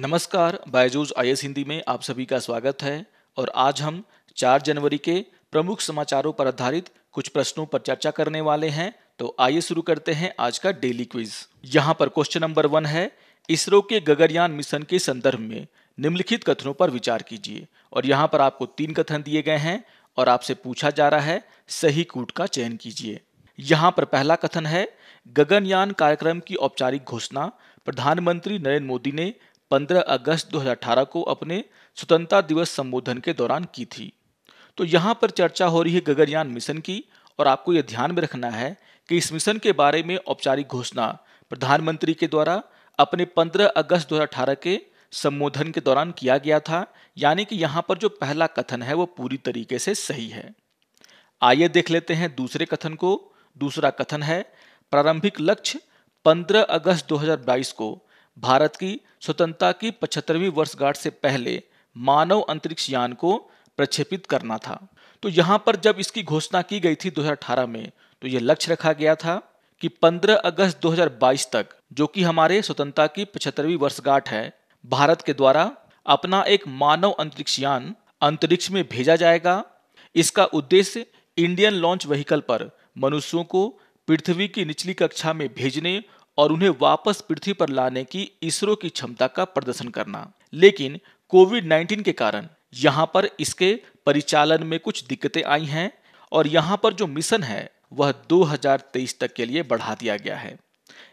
नमस्कार बायजूज आई हिंदी में आप सभी का स्वागत है और आज हम 4 जनवरी के प्रमुख समाचारों पर आधारित कुछ प्रश्नों पर चर्चा करने वाले हैं तो आइए शुरू करते हैं आज का डेली क्विज यहाँ पर क्वेश्चन नंबर वन है इसरो के गगनयान मिशन के संदर्भ में निम्नलिखित कथनों पर विचार कीजिए और यहाँ पर आपको तीन कथन दिए गए हैं और आपसे पूछा जा रहा है सही कूट का चयन कीजिए यहाँ पर पहला कथन है गगनयान कार्यक्रम की औपचारिक घोषणा प्रधानमंत्री नरेंद्र मोदी ने 15 अगस्त 2018 को अपने स्वतंत्रता दिवस संबोधन के दौरान की थी तो यहाँ पर चर्चा हो रही है गगनयान मिशन की और आपको यह ध्यान में रखना है कि इस मिशन के बारे में औपचारिक घोषणा प्रधानमंत्री के द्वारा अपने 15 अगस्त 2018 के संबोधन के दौरान किया गया था यानी कि यहाँ पर जो पहला कथन है वो पूरी तरीके से सही है आइए देख लेते हैं दूसरे कथन को दूसरा कथन है प्रारंभिक लक्ष्य 15 अगस्त 2022 को भारत की स्वतंत्रता की पचहत्तरवीं वर्षगांठ से पहले मानव अंतरिक्ष यान को प्रक्षेपित करना था तो यहां पर जब इसकी घोषणा की गई थी 2018 में तो यह लक्ष्य रखा गया था कि 15 अगस्त 2022 तक जो कि हमारे स्वतंत्रता की पचहत्तरवीं वर्षगांठ है भारत के द्वारा अपना एक मानव अंतरिक्ष यान अंतरिक्ष में भेजा जाएगा इसका उद्देश्य इंडियन लॉन्च व्हीकल पर मनुष्यों को पृथ्वी की निचली कक्षा में भेजने और उन्हें वापस पृथ्वी पर लाने की इसरो की क्षमता का प्रदर्शन करना लेकिन कोविड 19 के कारण यहाँ पर इसके परिचालन में कुछ दिक्कतें आई हैं और यहाँ पर जो मिशन है वह 2023 तक के लिए बढ़ा दिया गया है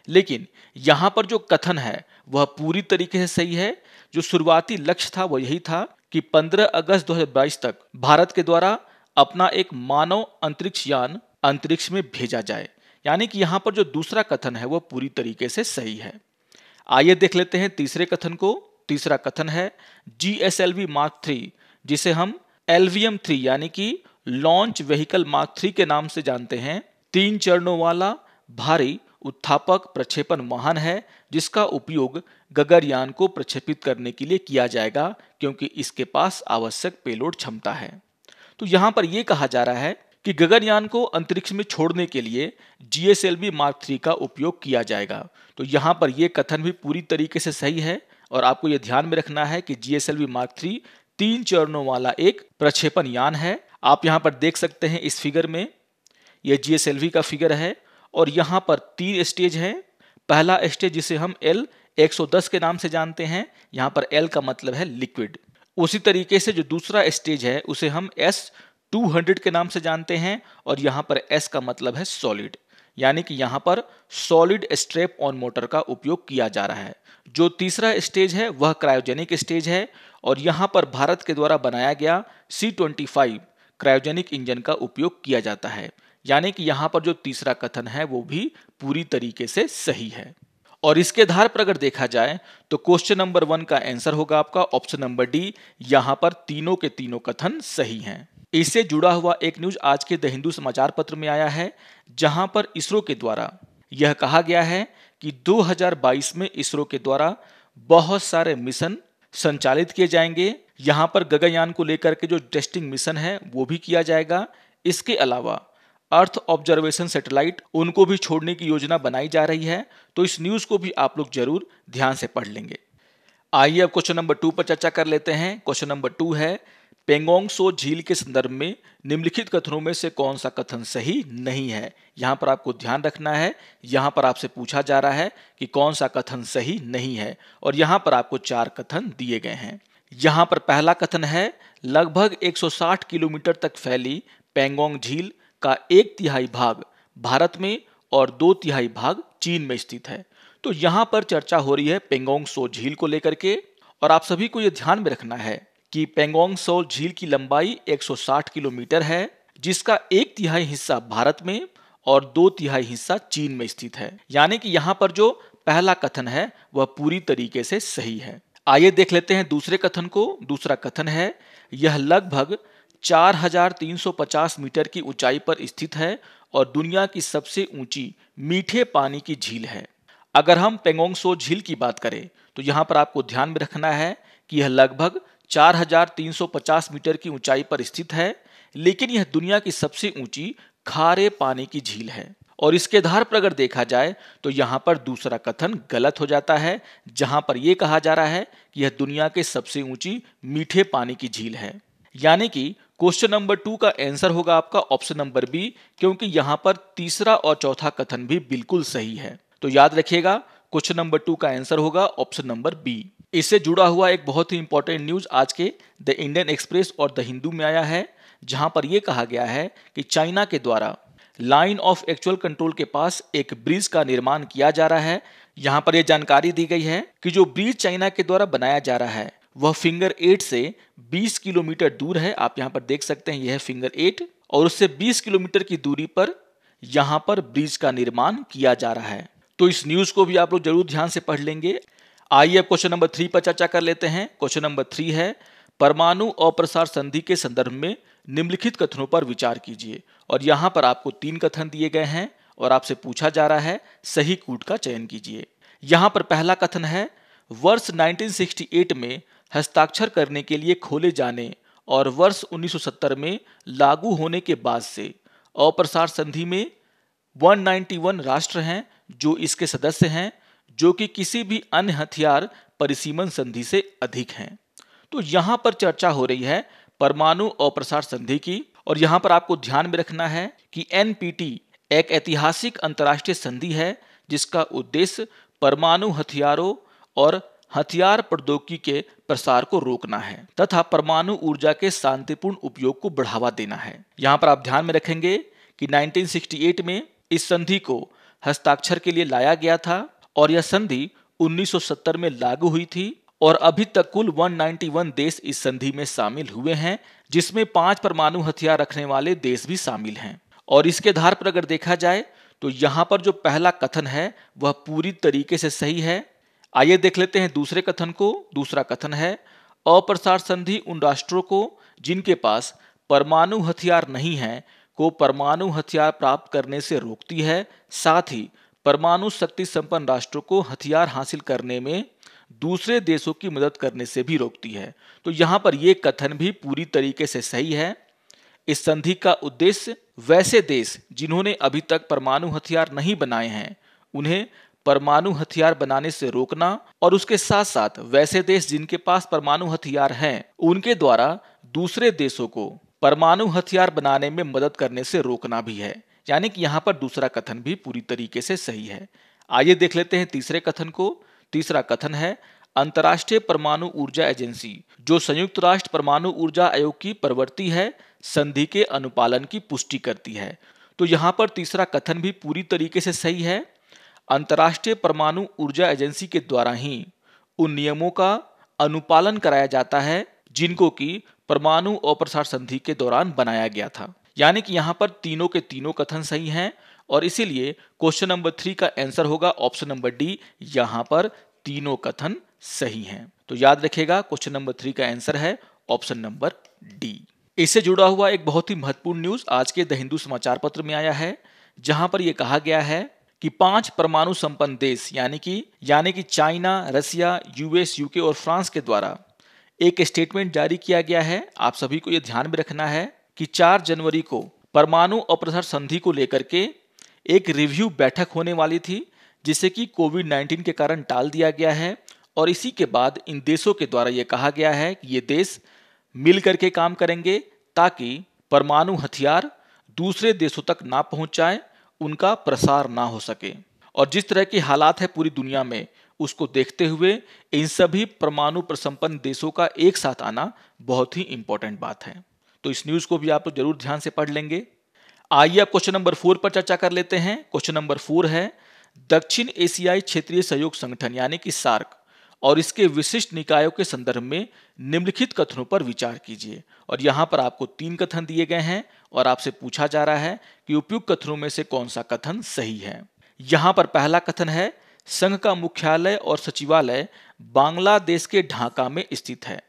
लेकिन यहाँ पर जो कथन है वह पूरी तरीके से सही है जो शुरुआती लक्ष्य था वह यही था कि 15 अगस्त 2022 तक भारत के द्वारा अपना एक मानव अंतरिक्ष यान अंतरिक्ष में भेजा जाए यानी कि यहां पर जो दूसरा कथन है वह पूरी तरीके से सही है आइए देख लेते हैं तीसरे कथन को तीसरा कथन है G S L V mark three जिसे हम एलवीएम थ्री यानी कि लॉन्च व्हीकल मार्क थ्री के नाम से जानते हैं तीन चरणों वाला भारी उत्थापक प्रक्षेपण वाहन है जिसका उपयोग गगरयान को प्रक्षेपित करने के लिए किया जाएगा क्योंकि इसके पास आवश्यक पेलोड क्षमता है तो यहां पर यह कहा जा रहा है कि गगनयान को अंतरिक्ष में छोड़ने के लिए जीएसएलवी मार्क थ्री का उपयोग किया जाएगा तो यहाँ पर यह कथन भी पूरी तरीके से सही है और आपको यह ध्यान में रखना है कि जीएसएलवी मार्क थ्री तीन चरणों वाला एक प्रक्षेपण यान है आप यहाँ पर देख सकते हैं इस फिगर में यह जीएसएलवी का फिगर है और यहाँ पर तीन स्टेज है पहला स्टेज जिसे हम एल 110 के नाम से जानते हैं यहाँ पर एल का मतलब है लिक्विड उसी तरीके से जो दूसरा स्टेज है उसे हम एस 200 के नाम से जानते हैं और यहां पर S का मतलब है सॉलिड यानी कि यहां पर सॉलिड स्ट्रेप ऑन मोटर का उपयोग किया जा रहा है जो तीसरा स्टेज है वह क्रायोजेनिक स्टेज है और यहां पर भारत के द्वारा बनाया गया C twenty five cryogenic engine का उपयोग किया जाता है यानी कि यहां पर जो तीसरा कथन है वो भी पूरी तरीके से सही है और इसके आधार पर अगर देखा जाए तो क्वेश्चन नंबर वन का आंसर होगा आपका ऑप्शन नंबर डी यहां पर तीनों के तीनों कथन सही हैं इससे जुड़ा हुआ एक न्यूज आज के द हिंदू समाचार पत्र में आया है जहां पर इसरो के द्वारा यह कहा गया है कि 2022 में इसरो के द्वारा बहुत सारे मिशन संचालित किए जाएंगे यहां पर गगनयान को लेकर के जो टेस्टिंग मिशन है वो भी किया जाएगा इसके अलावा अर्थ ऑब्जर्वेशन सैटेलाइट उनको भी छोड़ने की योजना बनाई जा रही है तो इस न्यूज को भी आप लोग जरूर ध्यान से पढ़ लेंगे आइए अब क्वेश्चन नंबर टू पर चर्चा कर लेते हैं क्वेश्चन नंबर टू है पेंगोंगसो झील के संदर्भ में निम्नलिखित कथनों में से कौन सा कथन सही नहीं है यहाँ पर आपको ध्यान रखना है यहाँ पर आपसे पूछा जा रहा है कि कौन सा कथन सही नहीं है और यहाँ पर आपको चार कथन दिए गए हैं यहाँ पर पहला कथन है लगभग 160 किलोमीटर तक फैली पेंगोंग झील का एक तिहाई भाग भारत में और दो तिहाई भाग चीन में स्थित है तो यहाँ पर चर्चा हो रही है पेंगोंग सो झील को लेकर के और आप सभी को ये ध्यान में रखना है कि पेंगोंगसो झील की लंबाई 160 किलोमीटर है जिसका एक तिहाई हिस्सा भारत में और दो तिहाई हिस्सा चीन में स्थित है यानी कि यहाँ पर जो पहला कथन है वह पूरी तरीके से सही है आइए देख लेते हैं दूसरे कथन को दूसरा कथन है यह लगभग 4,350 मीटर की ऊंचाई पर स्थित है और दुनिया की सबसे ऊंची मीठे पानी की झील है अगर हम पेंगोंगसो झील की बात करें तो यहाँ पर आपको ध्यान में रखना है कि यह लगभग 4,350 मीटर की ऊंचाई पर स्थित है लेकिन यह दुनिया की सबसे ऊंची खारे पानी की झील है और इसके आधार पर अगर देखा जाए तो यहां पर दूसरा कथन गलत हो जाता है जहां पर यह कहा जा रहा है कि यह दुनिया के सबसे ऊंची मीठे पानी की झील है यानी कि क्वेश्चन नंबर टू का आंसर होगा आपका ऑप्शन नंबर बी क्योंकि यहां पर तीसरा और चौथा कथन भी बिल्कुल सही है तो याद रखिएगा क्वेश्चन नंबर टू का आंसर होगा ऑप्शन नंबर बी इससे जुड़ा हुआ एक बहुत ही इंपॉर्टेंट न्यूज आज के द इंडियन एक्सप्रेस और द हिंदू में आया है जहां पर यह कहा गया है कि चाइना के द्वारा लाइन ऑफ एक्चुअल कंट्रोल के पास एक ब्रिज का निर्माण किया जा रहा है यहां पर यह जानकारी दी गई है कि जो ब्रिज चाइना के द्वारा बनाया जा रहा है वह फिंगर एट से 20 किलोमीटर दूर है आप यहाँ पर देख सकते हैं यह है फिंगर एट और उससे 20 किलोमीटर की दूरी पर यहाँ पर ब्रिज का निर्माण किया जा रहा है तो इस न्यूज को भी आप लोग जरूर ध्यान से पढ़ लेंगे आइए अब क्वेश्चन नंबर थ्री पर चर्चा कर लेते हैं क्वेश्चन नंबर थ्री है परमाणु अप्रसार संधि के संदर्भ में निम्नलिखित कथनों पर विचार कीजिए और यहां पर आपको तीन कथन दिए गए हैं और आपसे पूछा जा रहा है सही कूट का चयन कीजिए यहां पर पहला कथन है वर्ष 1968 में हस्ताक्षर करने के लिए खोले जाने और वर्ष 1970 में लागू होने के बाद से अप्रसार संधि में 191 राष्ट्र हैं जो इसके सदस्य हैं जो कि किसी भी अन्य हथियार परिसीमन संधि से अधिक हैं तो यहां पर चर्चा हो रही है परमाणु अप्रसार संधि की और यहां पर आपको ध्यान में रखना है कि एनपीटी एक ऐतिहासिक अंतर्राष्ट्रीय संधि है जिसका उद्देश्य परमाणु हथियारों और हथियार प्रौद्योगिकी के प्रसार को रोकना है तथा परमाणु ऊर्जा के शांतिपूर्ण उपयोग को बढ़ावा देना है यहाँ पर आप ध्यान में रखेंगे कि 1968 में इस संधि को हस्ताक्षर के लिए लाया गया था और यह संधि 1970 में लागू हुई थी और अभी तक कुल 191 देश इस संधि में शामिल हुए हैं जिसमें पांच परमाणु हथियार रखने वाले देश भी शामिल हैं और इसके आधार पर अगर देखा जाए तो यहां पर जो पहला कथन है वह पूरी तरीके से सही है आइए देख लेते हैं दूसरे कथन को दूसरा कथन है अप्रसार संधि उन राष्ट्रों को जिनके पास परमाणु हथियार नहीं है को परमाणु हथियार प्राप्त करने से रोकती है साथ ही परमाणु शक्ति संपन्न राष्ट्रों को हथियार हासिल करने में दूसरे देशों की मदद करने से भी रोकती है तो यहां पर यह कथन भी पूरी तरीके से सही है इस संधि का उद्देश्य वैसे देश जिन्होंने अभी तक परमाणु हथियार नहीं बनाए हैं उन्हें परमाणु हथियार बनाने से रोकना और उसके साथ साथ वैसे देश जिनके पास परमाणु हथियार हैं उनके द्वारा दूसरे देशों को परमाणु हथियार बनाने में मदद करने से रोकना भी है यानी कि यहाँ पर दूसरा कथन भी पूरी तरीके से सही है आइए देख लेते हैं तीसरे कथन को तीसरा कथन है अंतर्राष्ट्रीय परमाणु ऊर्जा एजेंसी जो संयुक्त राष्ट्र परमाणु ऊर्जा आयोग की प्रवृत्ति है संधि के अनुपालन की पुष्टि करती है तो यहाँ पर तीसरा कथन भी पूरी तरीके से सही है अंतर्राष्ट्रीय परमाणु ऊर्जा एजेंसी के द्वारा ही उन नियमों का अनुपालन कराया जाता है जिनको कि परमाणु अप्रसार संधि के दौरान बनाया गया था यानी कि यहां पर तीनों के तीनों कथन सही हैं और इसीलिए क्वेश्चन नंबर थ्री का आंसर होगा ऑप्शन नंबर डी यहां पर तीनों कथन सही हैं तो याद रखेगा क्वेश्चन नंबर थ्री का आंसर है ऑप्शन नंबर डी इससे जुड़ा हुआ एक बहुत ही महत्वपूर्ण न्यूज आज के द हिंदू समाचार पत्र में आया है जहां पर यह कहा गया है कि पांच परमाणु संपन्न देश यानी कि यानी कि चाइना रसिया यूएस यूके और फ्रांस के द्वारा एक स्टेटमेंट जारी किया गया है आप सभी को यह ध्यान में रखना है कि 4 जनवरी को परमाणु अप्रसार संधि को लेकर के एक रिव्यू बैठक होने वाली थी जिसे कि कोविड 19 के कारण टाल दिया गया है और इसी के बाद इन देशों के द्वारा ये कहा गया है कि ये देश मिल करके काम करेंगे ताकि परमाणु हथियार दूसरे देशों तक ना पहुंचाए जाए उनका प्रसार ना हो सके और जिस तरह के हालात है पूरी दुनिया में उसको देखते हुए इन सभी परमाणु प्रसंपन्न देशों का एक साथ आना बहुत ही इंपॉर्टेंट बात है तो इस न्यूज़ को भी आप जरूर ध्यान से पढ़ लेंगे आइए आप क्वेश्चन नंबर फोर पर चर्चा कर लेते हैं क्वेश्चन नंबर फोर है दक्षिण एशियाई क्षेत्रीय सहयोग संगठन यानी कि सार्क और इसके विशिष्ट निकायों के संदर्भ में निम्नलिखित कथनों पर विचार कीजिए और यहां पर आपको तीन कथन दिए गए हैं और आपसे पूछा जा रहा है कि उपयुक्त कथनों में से कौन सा कथन सही है यहां पर पहला कथन है संघ का मुख्यालय और सचिवालय बांग्लादेश के ढाका में स्थित है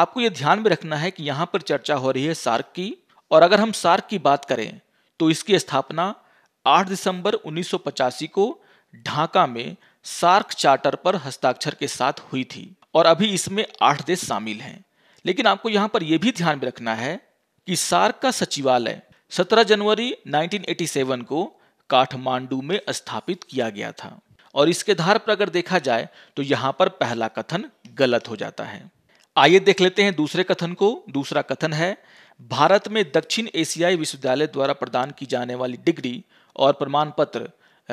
आपको यह ध्यान में रखना है कि यहां पर चर्चा हो रही है सार्क की और अगर हम सार्क की बात करें तो इसकी स्थापना 8 दिसंबर उन्नीस को ढाका में सार्क चार्टर पर हस्ताक्षर के साथ हुई थी और अभी इसमें आठ देश शामिल हैं लेकिन आपको यहाँ पर यह भी ध्यान में रखना है कि सार्क का सचिवालय 17 जनवरी 1987 को काठमांडू में स्थापित किया गया था और इसके आधार पर अगर देखा जाए तो यहां पर पहला कथन गलत हो जाता है आइए देख लेते हैं दूसरे कथन को दूसरा कथन है भारत में दक्षिण एशियाई विश्वविद्यालय द्वारा प्रदान की जाने वाली डिग्री और प्रमाण पत्र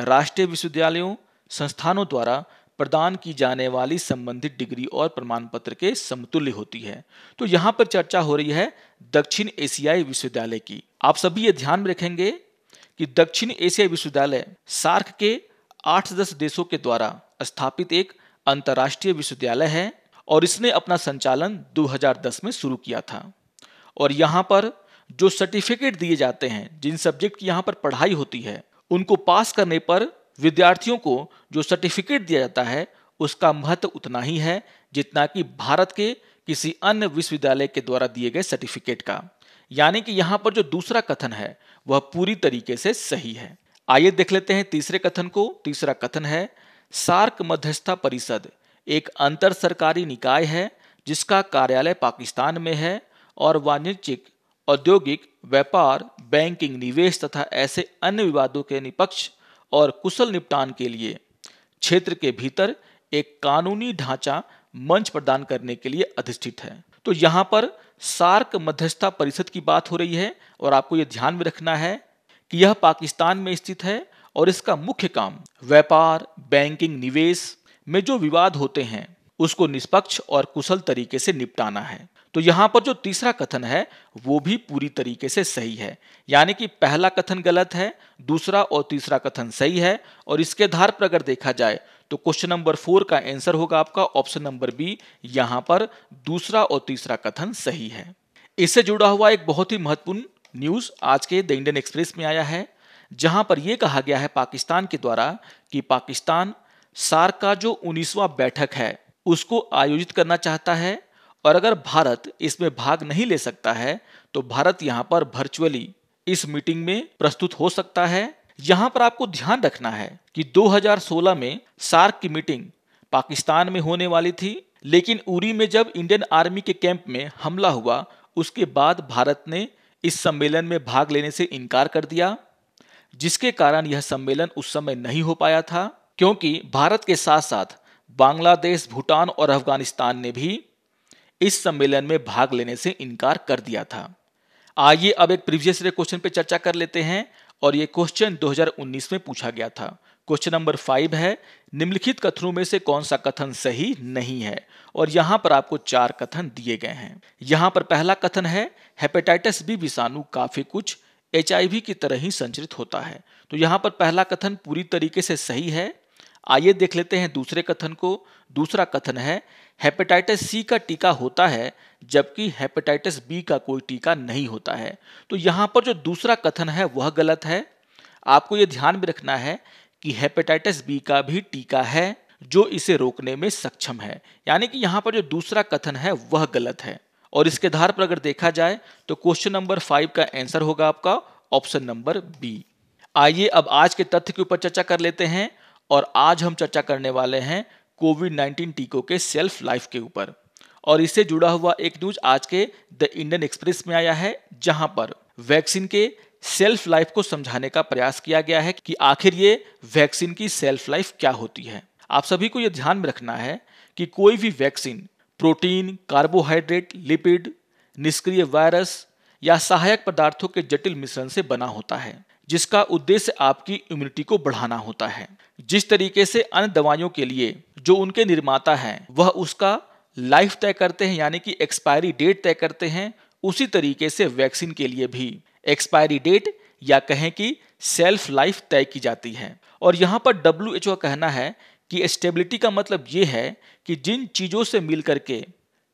राष्ट्रीय विश्वविद्यालयों संस्थानों द्वारा प्रदान की जाने वाली संबंधित डिग्री और प्रमाण पत्र के समतुल्य होती है तो यहां पर चर्चा हो रही है दक्षिण एशियाई विश्वविद्यालय की आप सभी ये ध्यान में रखेंगे कि दक्षिण एशियाई विश्वविद्यालय सार्क के आठ दस देशों के द्वारा स्थापित एक अंतर्राष्ट्रीय विश्वविद्यालय है और इसने अपना संचालन 2010 में शुरू किया था और यहाँ पर जो सर्टिफिकेट दिए जाते हैं जिन सब्जेक्ट की यहाँ पर पढ़ाई होती है उनको पास करने पर विद्यार्थियों को जो सर्टिफिकेट दिया जाता है उसका महत्व उतना ही है जितना कि भारत के किसी अन्य विश्वविद्यालय के द्वारा दिए गए सर्टिफिकेट का यानी कि यहाँ पर जो दूसरा कथन है वह पूरी तरीके से सही है आइए देख लेते हैं तीसरे कथन को तीसरा कथन है सार्क मध्यस्थता परिषद एक अंतर सरकारी निकाय है जिसका कार्यालय पाकिस्तान में है और वाणिज्यिक औद्योगिक व्यापार बैंकिंग निवेश तथा ऐसे अन्य विवादों के निपक्ष और कुशल निपटान के लिए क्षेत्र के भीतर एक कानूनी ढांचा मंच प्रदान करने के लिए अधिष्ठित है तो यहाँ पर सार्क मध्यस्थता परिषद की बात हो रही है और आपको यह ध्यान में रखना है कि यह पाकिस्तान में स्थित है और इसका मुख्य काम व्यापार बैंकिंग निवेश में जो विवाद होते हैं उसको निष्पक्ष और कुशल तरीके से निपटाना है तो यहां पर जो तीसरा कथन है वो भी पूरी तरीके से सही है यानी कि पहला कथन गलत है दूसरा और तीसरा कथन सही है और इसके आधार पर अगर देखा जाए तो क्वेश्चन नंबर फोर का आंसर होगा आपका ऑप्शन नंबर बी यहां पर दूसरा और तीसरा कथन सही है इससे जुड़ा हुआ एक बहुत ही महत्वपूर्ण न्यूज आज के द इंडियन एक्सप्रेस में आया है जहां पर यह कहा गया है पाकिस्तान के द्वारा कि पाकिस्तान सार्क का जो उन्नीसवा बैठक है उसको आयोजित करना चाहता है और अगर भारत इसमें भाग नहीं ले सकता है तो भारत यहाँ पर वर्चुअली इस मीटिंग में प्रस्तुत हो सकता है यहाँ पर आपको ध्यान रखना है कि 2016 में सार्क की मीटिंग पाकिस्तान में होने वाली थी लेकिन उरी में जब इंडियन आर्मी के कैंप में हमला हुआ उसके बाद भारत ने इस सम्मेलन में भाग लेने से इनकार कर दिया जिसके कारण यह सम्मेलन उस समय नहीं हो पाया था क्योंकि भारत के साथ साथ बांग्लादेश भूटान और अफगानिस्तान ने भी इस सम्मेलन में भाग लेने से इनकार कर दिया था आइए अब एक प्रीवियस ईयर क्वेश्चन पे चर्चा कर लेते हैं और ये क्वेश्चन 2019 में पूछा गया था क्वेश्चन नंबर फाइव है निम्नलिखित कथनों में से कौन सा कथन सही नहीं है और यहां पर आपको चार कथन दिए गए हैं यहां पर पहला कथन है हेपेटाइटिस बी विषाणु काफी कुछ एच की तरह ही संचरित होता है तो यहां पर पहला कथन पूरी तरीके से सही है आइए देख लेते हैं दूसरे कथन को दूसरा कथन है हेपेटाइटिस सी का टीका होता है जबकि हेपेटाइटिस बी का कोई टीका नहीं होता है तो यहां पर जो दूसरा कथन है वह गलत है आपको यह ध्यान में रखना है कि हेपेटाइटिस बी का भी टीका है जो इसे रोकने में सक्षम है यानी कि यहां पर जो दूसरा कथन है वह गलत है और इसके आधार पर अगर देखा जाए तो क्वेश्चन नंबर फाइव का आंसर होगा आपका ऑप्शन नंबर बी आइए अब आज के तथ्य के ऊपर चर्चा कर लेते हैं और आज हम चर्चा करने वाले हैं कोविड 19 टीकों के सेल्फ लाइफ के ऊपर और इससे जुड़ा हुआ एक न्यूज आज के द इंडियन एक्सप्रेस में आया है जहां पर वैक्सीन के सेल्फ लाइफ को समझाने का प्रयास किया गया है कि आखिर ये वैक्सीन की सेल्फ लाइफ क्या होती है आप सभी को यह ध्यान में रखना है कि कोई भी वैक्सीन प्रोटीन कार्बोहाइड्रेट लिपिड निष्क्रिय वायरस या सहायक पदार्थों के जटिल मिश्रण से बना होता है जिसका उद्देश्य आपकी इम्यूनिटी को बढ़ाना होता है जिस तरीके से अन्य दवाइयों के लिए जो उनके निर्माता हैं वह उसका लाइफ तय करते हैं यानी कि एक्सपायरी डेट तय करते हैं उसी तरीके से वैक्सीन के लिए भी एक्सपायरी डेट या कहें कि सेल्फ लाइफ तय की जाती है और यहाँ पर डब्ल्यू एच का कहना है कि स्टेबिलिटी का मतलब ये है कि जिन चीज़ों से मिल करके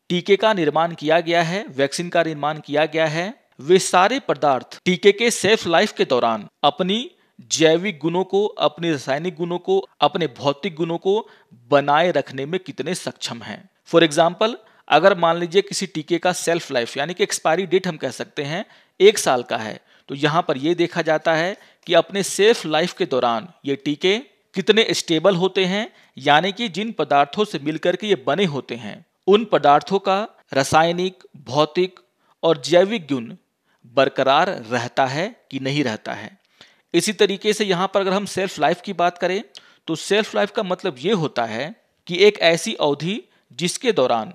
टीके का निर्माण किया गया है वैक्सीन का निर्माण किया गया है वे सारे पदार्थ टीके के सेफ लाइफ के दौरान अपनी जैविक गुणों को अपने रासायनिक गुणों को अपने भौतिक गुणों को बनाए रखने में कितने सक्षम हैं फॉर एग्जाम्पल अगर मान लीजिए किसी टीके का सेल्फ लाइफ यानी कि एक्सपायरी डेट हम कह सकते हैं एक साल का है तो यहां पर यह देखा जाता है कि अपने सेफ लाइफ के दौरान ये टीके कितने स्टेबल होते हैं यानी कि जिन पदार्थों से मिलकर के ये बने होते हैं उन पदार्थों का रासायनिक भौतिक और जैविक गुण बरकरार रहता है कि नहीं रहता है इसी तरीके से यहाँ पर अगर हम सेल्फ लाइफ की बात करें तो सेल्फ लाइफ का मतलब ये होता है कि एक ऐसी अवधि जिसके दौरान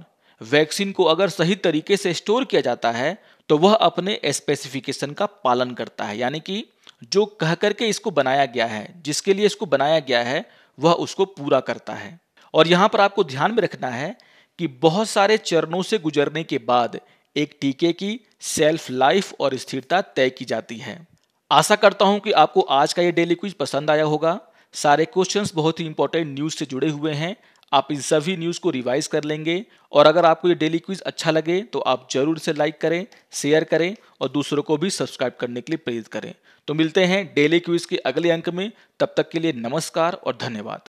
वैक्सीन को अगर सही तरीके से स्टोर किया जाता है तो वह अपने स्पेसिफिकेशन का पालन करता है यानी कि जो कह करके इसको बनाया गया है जिसके लिए इसको बनाया गया है वह उसको पूरा करता है और यहाँ पर आपको ध्यान में रखना है कि बहुत सारे चरणों से गुजरने के बाद एक टीके की सेल्फ लाइफ और स्थिरता तय की जाती है आशा करता हूं कि आपको आज का ये डेली क्विज पसंद आया होगा सारे क्वेश्चंस बहुत ही इंपॉर्टेंट न्यूज़ से जुड़े हुए हैं आप इन सभी न्यूज़ को रिवाइज कर लेंगे और अगर आपको ये डेली क्विज अच्छा लगे तो आप जरूर से लाइक करें शेयर करें और दूसरों को भी सब्सक्राइब करने के लिए प्रेरित करें तो मिलते हैं डेली क्विज के अगले अंक में तब तक के लिए नमस्कार और धन्यवाद